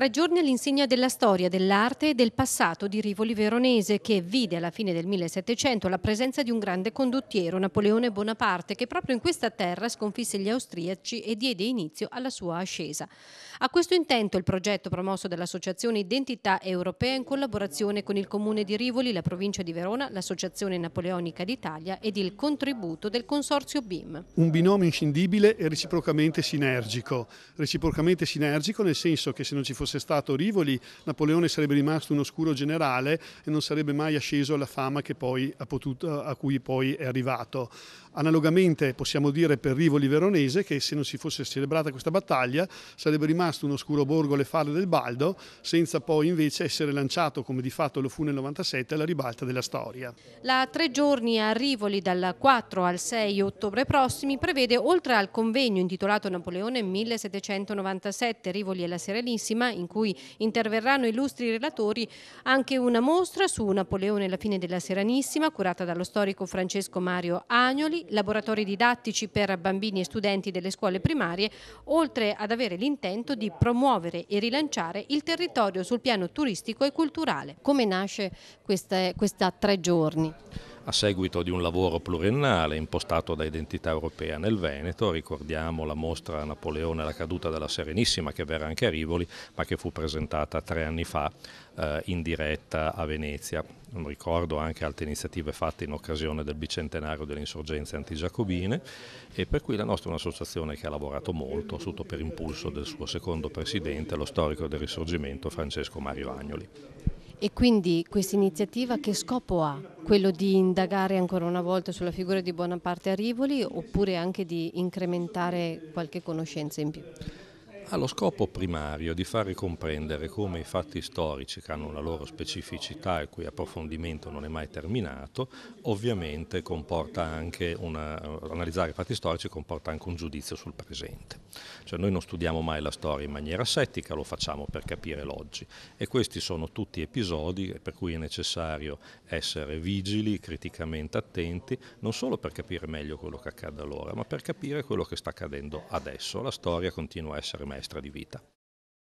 tre giorni all'insegna della storia, dell'arte e del passato di Rivoli Veronese che vide alla fine del 1700 la presenza di un grande condottiero, Napoleone Bonaparte, che proprio in questa terra sconfisse gli austriaci e diede inizio alla sua ascesa. A questo intento il progetto promosso dall'Associazione Identità Europea in collaborazione con il Comune di Rivoli, la provincia di Verona, l'Associazione Napoleonica d'Italia ed il contributo del Consorzio BIM. Un binomio inscindibile e reciprocamente sinergico, reciprocamente sinergico nel senso che se non ci fosse fosse stato Rivoli, Napoleone sarebbe rimasto un oscuro generale e non sarebbe mai asceso alla fama potuto, a cui poi è arrivato. Analogamente possiamo dire per Rivoli Veronese che se non si fosse celebrata questa battaglia sarebbe rimasto un oscuro borgo alle falle del Baldo, senza poi invece essere lanciato, come di fatto lo fu nel 97, alla ribalta della storia. La tre giorni a Rivoli dal 4 al 6 ottobre prossimi prevede, oltre al convegno intitolato Napoleone 1797, Rivoli e la Serenissima, in cui interverranno illustri relatori, anche una mostra su Napoleone e la fine della Seranissima, curata dallo storico Francesco Mario Agnoli, laboratori didattici per bambini e studenti delle scuole primarie, oltre ad avere l'intento di promuovere e rilanciare il territorio sul piano turistico e culturale. Come nasce queste, questa tre giorni? a seguito di un lavoro pluriennale impostato da Identità Europea nel Veneto, ricordiamo la mostra Napoleone la caduta della Serenissima che verrà anche a Rivoli, ma che fu presentata tre anni fa eh, in diretta a Venezia. Ricordo anche altre iniziative fatte in occasione del bicentenario delle insorgenze antigiacobine e per cui la nostra è un'associazione che ha lavorato molto, sotto per impulso del suo secondo presidente, lo storico del risorgimento Francesco Mario Agnoli. E quindi questa iniziativa che scopo ha? Quello di indagare ancora una volta sulla figura di Bonaparte a Rivoli oppure anche di incrementare qualche conoscenza in più? ha lo scopo primario di far comprendere come i fatti storici che hanno la loro specificità e cui approfondimento non è mai terminato, ovviamente comporta anche una, analizzare i fatti storici comporta anche un giudizio sul presente. Cioè noi non studiamo mai la storia in maniera settica, lo facciamo per capire l'oggi e questi sono tutti episodi per cui è necessario essere vigili, criticamente attenti, non solo per capire meglio quello che accade allora, ma per capire quello che sta accadendo adesso. La storia continua a essere meglio maestra di vita.